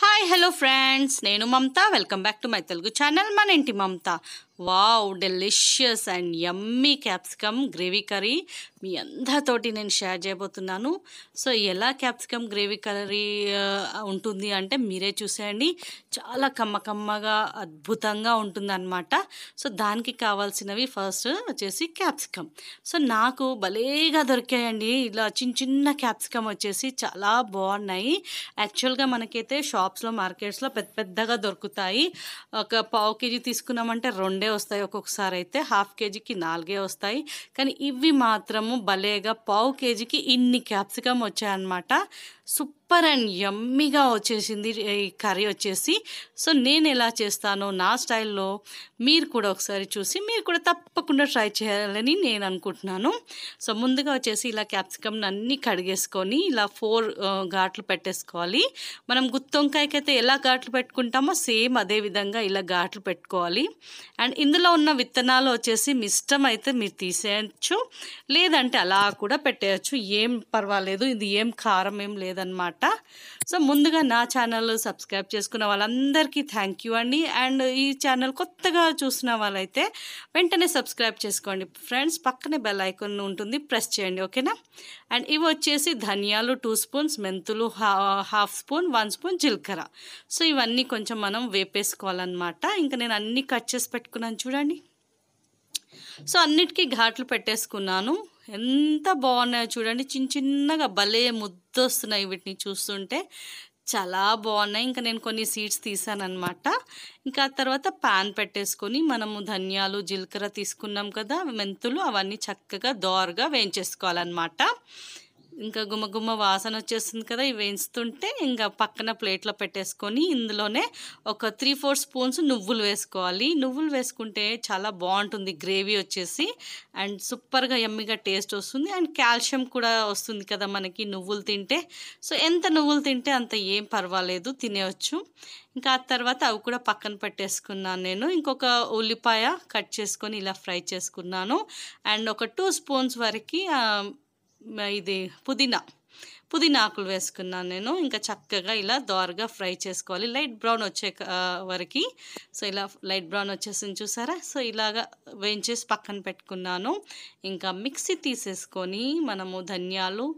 Hi hi hello friends నేను Mamata welcome back to my Telugu channel మన ఇంటి Mamata wow delicious and yummy capsicum gravy curry మీ అందరితోటి నేను షేర్ చేయబోతున్నాను సో ఎలా క్యాప్సికమ్ గ్రేవీ కర్రీ ఉంటుంది అంటే మీరే చూసేయండి చాలా కమ్మకమ్మగా అద్భుతంగా ఉంటుందన్నమాట సో దానికి కావాల్సినవి ఫస్ట్ వచ్చేసి క్యాప్సికమ్ సో నాకు భలేగా దొరికాయండి ఇలా చిన్న చిన్న క్యాప్సికమ్ వచ్చేసి చాలా బాగున్నాయి యాక్చువల్గా మనకైతే షాప్స్ మార్కెట్స్ మార్కెట్స్లో పెద్ద పెద్దగా దొరుకుతాయి ఒక పావు కేజీ తీసుకున్నామంటే రెండే వస్తాయి ఒక్కొక్కసారి అయితే హాఫ్ కేజీకి నాలుగే వస్తాయి కానీ ఇవి మాత్రము భలేగా పావు కేజీకి ఇన్ని క్యాప్సికమ్ వచ్చాయన్నమాట సూప్ సూపర్ అండ్ యమ్మిగా వచ్చేసింది ఈ కర్రీ వచ్చేసి సో నేను ఎలా చేస్తానో నా స్టైల్లో మీరు కూడా ఒకసారి చూసి మీరు కూడా తప్పకుండా ట్రై చేయాలని నేను అనుకుంటున్నాను సో ముందుగా వచ్చేసి ఇలా క్యాప్సికమ్ అన్నీ కడిగేసుకొని ఇలా ఫోర్ ఘాట్లు పెట్టేసుకోవాలి మనం గుత్తొంకాయకైతే ఎలా ఘాట్లు పెట్టుకుంటామో సేమ్ అదే విధంగా ఇలా ఘాట్లు పెట్టుకోవాలి అండ్ ఇందులో ఉన్న విత్తనాలు వచ్చేసి మీ ఇష్టం అయితే మీరు తీసేయచ్చు లేదంటే అలా కూడా పెట్టేయచ్చు ఏం పర్వాలేదు ఇది ఏం కారం ఏం లేదనమాట అనమాట సో ముందుగా నా ఛానల్ సబ్స్క్రైబ్ చేసుకున్న వాళ్ళందరికీ థ్యాంక్ యూ అండి అండ్ ఈ ఛానల్ కొత్తగా చూసిన వాళ్ళైతే వెంటనే సబ్స్క్రైబ్ చేసుకోండి ఫ్రెండ్స్ పక్కనే బెల్ ఐకాన్ ఉంటుంది ప్రెస్ చేయండి ఓకేనా అండ్ ఇవి వచ్చేసి ధనియాలు టూ స్పూన్స్ మెంతులు హాఫ్ స్పూన్ వన్ స్పూన్ జీలకర్ర సో ఇవన్నీ కొంచెం మనం వేపేసుకోవాలన్నమాట ఇంకా నేను అన్నీ కట్ చేసి పెట్టుకున్నాను చూడండి సో అన్నిటికీ ఘాట్లు పెట్టేసుకున్నాను ఎంత బాగున్నాయో చూడండి చిన్న చిన్నగా భలే ముద్దొస్తున్నాయి వీటిని చూస్తుంటే చాలా బాగున్నాయి ఇంకా నేను కొన్ని సీడ్స్ తీసానమాట ఇంకా తర్వాత పాన్ పెట్టేసుకొని మనము ధనియాలు జీలకర్ర తీసుకున్నాం కదా మెంతులు అవన్నీ చక్కగా దోరగా వేయించేసుకోవాలన్నమాట ఇంకా గుమ్మ గుమ్మ వాసన వచ్చేస్తుంది కదా ఇవి వేయించుతుంటే ఇంకా పక్కన ప్లేట్లో పెట్టేసుకొని ఇందులోనే ఒక త్రీ ఫోర్ స్పూన్స్ నువ్వులు వేసుకోవాలి నువ్వులు వేసుకుంటే చాలా బాగుంటుంది గ్రేవీ వచ్చేసి అండ్ సూపర్గా ఎమ్మిగా టేస్ట్ వస్తుంది అండ్ కాల్షియం కూడా వస్తుంది కదా మనకి నువ్వులు తింటే సో ఎంత నువ్వులు తింటే అంత ఏం పర్వాలేదు తినేవచ్చు ఇంకా ఆ తర్వాత అవి కూడా పక్కన పెట్టేసుకున్నాను నేను ఇంకొక ఉల్లిపాయ కట్ చేసుకొని ఇలా ఫ్రై చేసుకున్నాను అండ్ ఒక టూ స్పూన్స్ వరకు ఇది పుదీనా పుదీనా ఆకులు వేసుకున్నాను నేను ఇంకా చక్కగా ఇలా దోరగా ఫ్రై చేసుకోవాలి లైట్ బ్రౌన్ వచ్చే వరకు సో ఇలా లైట్ బ్రౌన్ వచ్చేసింది చూసారా సో ఇలాగా వేయించేసి పక్కన పెట్టుకున్నాను ఇంకా మిక్సీ తీసేసుకొని మనము ధనియాలు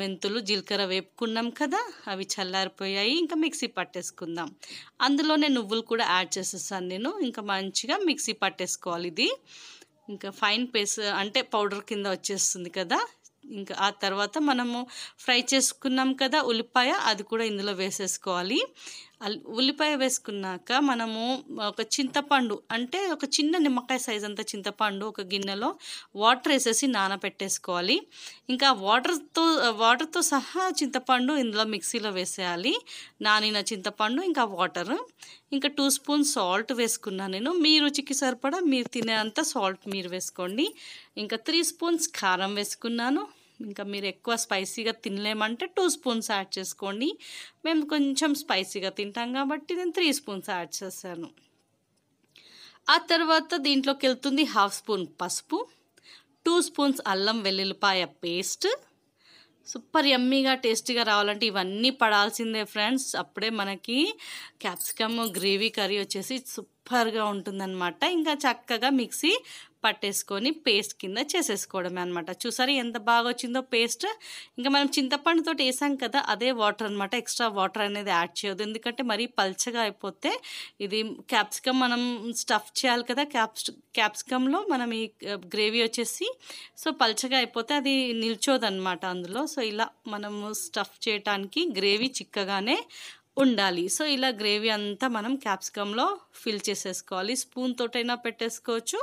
మెంతులు జీలకర్ర వేపుకున్నాం కదా అవి చల్లారిపోయాయి ఇంకా మిక్సీ పట్టేసుకుందాం అందులోనే నువ్వులు కూడా యాడ్ చేసేసాను నేను ఇంకా మంచిగా మిక్సీ పట్టేసుకోవాలి ఇది ఇంకా ఫైన్ పేస్ అంటే పౌడర్ కింద వచ్చేస్తుంది కదా ఇంకా ఆ తర్వాత మనము ఫ్రై చేసుకున్నాం కదా ఉల్లిపాయ అది కూడా ఇందులో వేసేసుకోవాలి ఉల్లిపాయ వేసుకున్నాక మనము ఒక చింతపండు అంటే ఒక చిన్న నిమ్మకాయ సైజ్ అంత చింతపండు ఒక గిన్నెలో వాటర్ వేసేసి నానబెట్టేసుకోవాలి ఇంకా వాటర్తో వాటర్తో సహా చింతపండు ఇందులో మిక్సీలో వేసేయాలి నానిన చింతపండు ఇంకా వాటర్ ఇంకా టూ స్పూన్ సాల్ట్ వేసుకున్నాను నేను మీ రుచికి సరిపడా మీరు తినేంత సాల్ట్ మీరు వేసుకోండి ఇంకా త్రీ స్పూన్స్ కారం వేసుకున్నాను ఇంకా మీరు ఎక్కువ స్పైసీగా తినలేమంటే టూ స్పూన్స్ యాడ్ చేసుకోండి మేము కొంచెం స్పైసీగా తింటాం కాబట్టి నేను త్రీ స్పూన్స్ యాడ్ చేశాను ఆ తర్వాత దీంట్లోకి వెళ్తుంది హాఫ్ స్పూన్ పసుపు టూ స్పూన్స్ అల్లం వెల్లుల్లిపాయ పేస్ట్ సూపర్ ఎమ్మీగా టేస్టీగా రావాలంటే ఇవన్నీ పడాల్సిందే ఫ్రెండ్స్ అప్పుడే మనకి క్యాప్సికమ్ గ్రేవీ కర్రీ వచ్చేసి సూపర్గా ఉంటుందన్నమాట ఇంకా చక్కగా మిక్సీ పట్టేసుకొని పేస్ట్ కింద చేసేసుకోవడమే అనమాట చూసారా ఎంత బాగా వచ్చిందో పేస్ట్ ఇంకా మనం చింతపండుతో వేసాం కదా అదే వాటర్ అనమాట ఎక్స్ట్రా వాటర్ అనేది యాడ్ చేయదు ఎందుకంటే మరీ పల్చగా అయిపోతే ఇది క్యాప్సికమ్ మనం స్టఫ్ చేయాలి కదా క్యాప్స్ క్యాప్సికంలో మనం ఈ గ్రేవీ వచ్చేసి సో పల్చగా అయిపోతే అది నిల్చోదనమాట అందులో సో ఇలా మనము స్టఫ్ చేయటానికి గ్రేవీ చిక్కగానే ఉండాలి సో ఇలా గ్రేవీ అంతా మనం క్యాప్సికంలో ఫిల్ చేసేసుకోవాలి స్పూన్ తోటైనా పెట్టేసుకోవచ్చు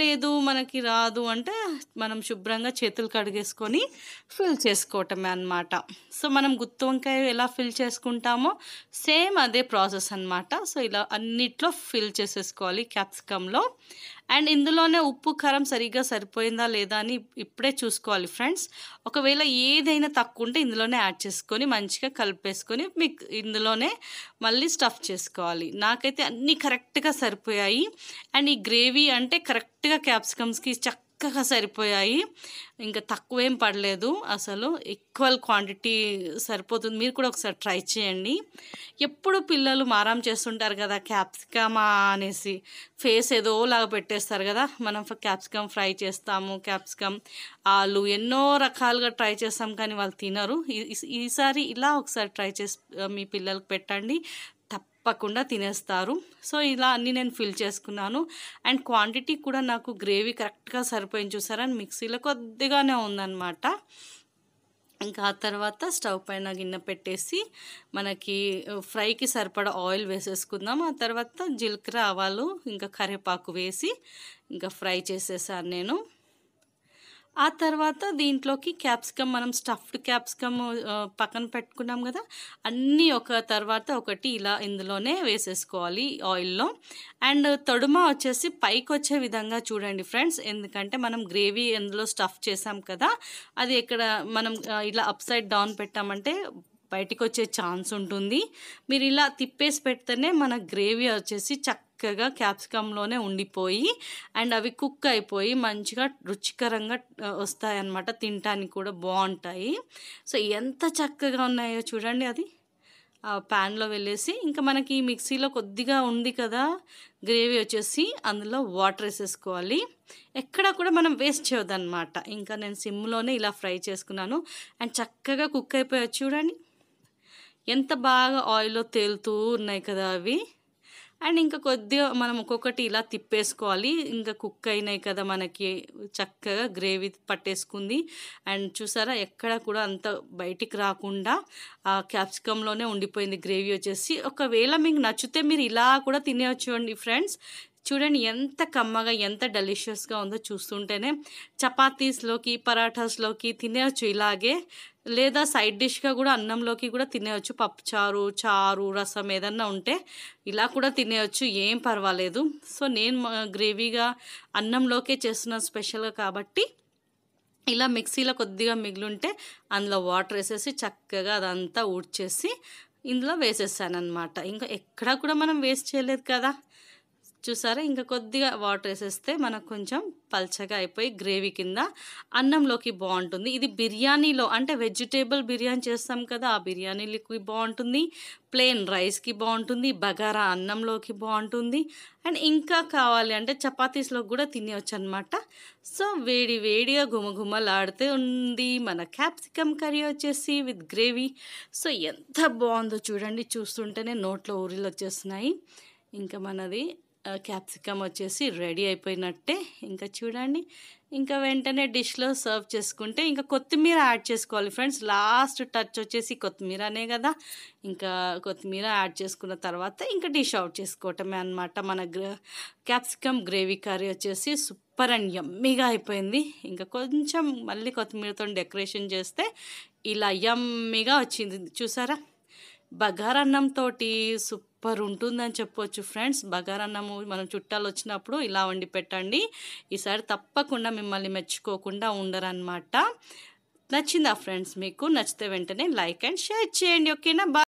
లేదు మనకి రాదు అంటే మనం శుభ్రంగా చేతులు కడిగేసుకొని ఫిల్ చేసుకోవటమే అనమాట సో మనం గుత్తి వంకాయ ఎలా ఫిల్ చేసుకుంటామో సేమ్ అదే ప్రాసెస్ అనమాట సో ఇలా అన్నిట్లో ఫిల్ చేసేసుకోవాలి క్యాప్సికంలో అండ్ ఇందులోనే ఉప్పు కారం సరిగ్గా సరిపోయిందా లేదా అని ఇప్పుడే చూసుకోవాలి ఫ్రెండ్స్ ఒకవేళ ఏదైనా తక్కువ ఉంటే ఇందులోనే యాడ్ చేసుకొని మంచిగా కలిపేసుకొని మీకు ఇందులోనే మళ్ళీ స్టఫ్ చేసుకోవాలి నాకైతే అన్నీ కరెక్ట్గా సరిపోయాయి అండ్ ఈ గ్రేవీ అంటే కరెక్ట్గా క్యాప్సికమ్స్కి చక్క చక్కగా సరిపోయాయి ఇంకా తక్కువేం పడలేదు అసలు ఈక్వల్ క్వాంటిటీ సరిపోతుంది మీరు కూడా ఒకసారి ట్రై చేయండి ఎప్పుడు పిల్లలు మారం చేస్తుంటారు కదా క్యాప్సికమా అనేసి ఫేస్ ఏదోలాగా పెట్టేస్తారు కదా మనం క్యాప్సికమ్ ఫ్రై చేస్తాము క్యాప్సికమ్ ఆలు ఎన్నో రకాలుగా ట్రై చేస్తాం కానీ వాళ్ళు తినరు ఈసారి ఇలా ఒకసారి ట్రై చేసి మీ పిల్లలకు పెట్టండి తప్పకుండా తినేస్తారు సో ఇలా అన్నీ నేను ఫిల్ చేసుకున్నాను అండ్ క్వాంటిటీ కూడా నాకు గ్రేవీ కరెక్ట్గా సరిపోయింది చూసారా మిక్సీలో కొద్దిగానే ఉందన్నమాట ఇంకా ఆ తర్వాత స్టవ్ పైన గిన్నె పెట్టేసి మనకి ఫ్రైకి సరిపడా ఆయిల్ వేసేసుకుందాం ఆ తర్వాత జీలకర్ర ఆవాలు ఇంకా కరివేపాకు వేసి ఇంకా ఫ్రై చేసేసాను నేను ఆ తర్వాత దీంట్లోకి క్యాప్సికమ్ మనం స్టఫ్డ్ క్యాప్సికమ్ పక్కన పెట్టుకున్నాం కదా అన్నీ ఒక తర్వాత ఒకటి ఇలా ఇందులోనే వేసేసుకోవాలి ఆయిల్లో అండ్ తొడుమ వచ్చేసి పైకి వచ్చే విధంగా చూడండి ఫ్రెండ్స్ ఎందుకంటే మనం గ్రేవీ ఎందులో స్టఫ్ చేసాం కదా అది ఇక్కడ మనం ఇలా అప్ సైడ్ డౌన్ పెట్టామంటే బయటికి వచ్చే ఛాన్స్ ఉంటుంది మీరు ఇలా తిప్పేసి పెడితేనే మన గ్రేవీ వచ్చేసి చక్కగా క్యాప్సికంలోనే ఉండిపోయి అండ్ అవి కుక్ అయిపోయి మంచిగా రుచికరంగా వస్తాయన్నమాట తినటానికి కూడా బాగుంటాయి సో ఎంత చక్కగా ఉన్నాయో చూడండి అది ప్యాన్లో వెళ్ళేసి ఇంకా మనకి మిక్సీలో కొద్దిగా ఉంది కదా గ్రేవీ వచ్చేసి అందులో వాటర్ వేసేసుకోవాలి ఎక్కడ కూడా మనం వేస్ట్ చేయొద్దన్నమాట ఇంకా నేను సిమ్లోనే ఇలా ఫ్రై చేసుకున్నాను అండ్ చక్కగా కుక్ అయిపోయా చూడండి ఎంత బాగా ఆయిల్లో తేలుతూ ఉన్నాయి కదా అవి అండ్ ఇంకా కొద్దిగా మనం ఒక్కొక్కటి ఇలా తిప్పేసుకోవాలి ఇంకా కుక్ అయినాయి కదా మనకి చక్కగా గ్రేవీ పట్టేసుకుంది అండ్ చూసారా ఎక్కడ కూడా అంత బయటికి రాకుండా ఆ క్యాప్సికంలోనే ఉండిపోయింది గ్రేవీ వచ్చేసి ఒకవేళ మీకు నచ్చితే మీరు ఇలా కూడా తినేవచ్చు అండి ఫ్రెండ్స్ చూడండి ఎంత కమ్మగా ఎంత డెలిషియస్గా ఉందో చూస్తుంటేనే చపాతీస్లోకి పరాఠాస్లోకి తినేవచ్చు ఇలాగే లేదా సైడ్ డిష్గా కూడా అన్నంలోకి కూడా తినేవచ్చు పప్పుచారు చారు రసం ఏదన్నా ఉంటే ఇలా కూడా తినేయచ్చు ఏం పర్వాలేదు సో నేను గ్రేవీగా అన్నంలోకే చేస్తున్న స్పెషల్గా కాబట్టి ఇలా మిక్సీలో కొద్దిగా మిగిలింటే అందులో వాటర్ వేసేసి చక్కగా అదంతా ఊడ్చేసి ఇందులో వేసేసాను అనమాట ఇంకా ఎక్కడా కూడా మనం వేస్ట్ చేయలేదు కదా చూసారా ఇంకా కొద్దిగా వాటర్ వేసేస్తే మనకు కొంచెం పల్చగా అయిపోయి గ్రేవీ కింద అన్నంలోకి బాగుంటుంది ఇది బిర్యానీలో అంటే వెజిటేబుల్ బిర్యానీ చేస్తాం కదా ఆ బిర్యానీలకి బాగుంటుంది ప్లెయిన్ రైస్కి బాగుంటుంది బగారా అన్నంలోకి బాగుంటుంది అండ్ ఇంకా కావాలి అంటే చపాతీస్లో కూడా తినేవచ్చు అనమాట సో వేడి వేడిగా గుమగుమలాడితే ఉంది మన క్యాప్సికమ్ కర్రీ వచ్చేసి విత్ గ్రేవీ సో ఎంత బాగుందో చూడండి చూస్తుంటేనే నోట్లో ఊరిలో వచ్చేస్తున్నాయి ఇంకా మనది క్యాప్సికమ్ వచ్చేసి రెడీ అయిపోయినట్టే ఇంకా చూడండి ఇంకా వెంటనే డిష్లో సర్వ్ చేసుకుంటే ఇంకా కొత్తిమీర యాడ్ చేసుకోవాలి ఫ్రెండ్స్ లాస్ట్ టచ్ వచ్చేసి కొత్తిమీర అనే కదా ఇంకా కొత్తిమీర యాడ్ చేసుకున్న తర్వాత ఇంకా డిష్ అవుట్ చేసుకోవటమే అనమాట మన గ్ర క్యాప్సికమ్ గ్రేవీ కర్రీ వచ్చేసి సూపర్ అండ్ యమ్మీగా అయిపోయింది ఇంకా కొంచెం మళ్ళీ కొత్తిమీరతో డెకరేషన్ చేస్తే ఇలా యమ్మీగా వచ్చింది చూసారా బగారన్నంతో సూపర్ ఉంటుందని చెప్పొచ్చు ఫ్రెండ్స్ బగారన్నము మనం చుట్టాలు వచ్చినప్పుడు ఇలా వండి పెట్టండి ఈసారి తప్పకుండా మిమ్మల్ని మెచ్చుకోకుండా ఉండరనమాట నచ్చిందా ఫ్రెండ్స్ మీకు నచ్చితే వెంటనే లైక్ అండ్ షేర్ చేయండి ఓకేనా